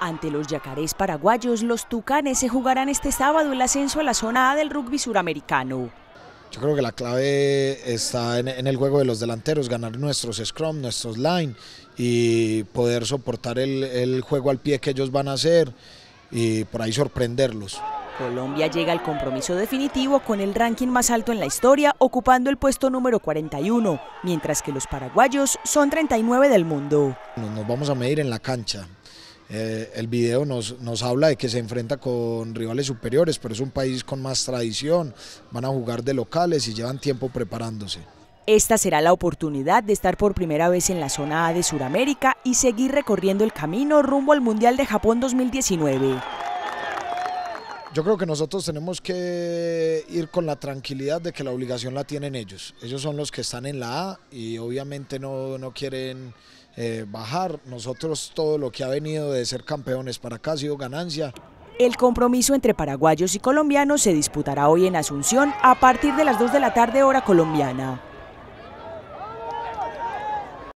Ante los yacarés paraguayos, los tucanes se jugarán este sábado el ascenso a la zona A del rugby suramericano. Yo creo que la clave está en, el juego de los delanteros, ganar nuestros scrum, nuestros line y poder soportar el, el juego al pie que ellos van a hacer y por ahí sorprenderlos. Colombia llega al compromiso definitivo con el ranking más alto en la historia, ocupando el puesto número 41, mientras que los paraguayos son 39 del mundo. Nos vamos a medir en la cancha. Eh, el video nos, nos habla de que se enfrenta con rivales superiores, pero es un país con más tradición, van a jugar de locales y llevan tiempo preparándose. Esta será la oportunidad de estar por primera vez en la zona A de Sudamérica y seguir recorriendo el camino rumbo al Mundial de Japón 2019. Yo creo que nosotros tenemos que ir con la tranquilidad de que la obligación la tienen ellos. Ellos son los que están en la A y obviamente no, quieren eh, bajar. Nosotros todo lo que ha venido de ser campeones para acá ha sido ganancia. El compromiso entre paraguayos y colombianos se disputará hoy en Asunción a partir de las 2 de la tarde hora colombiana.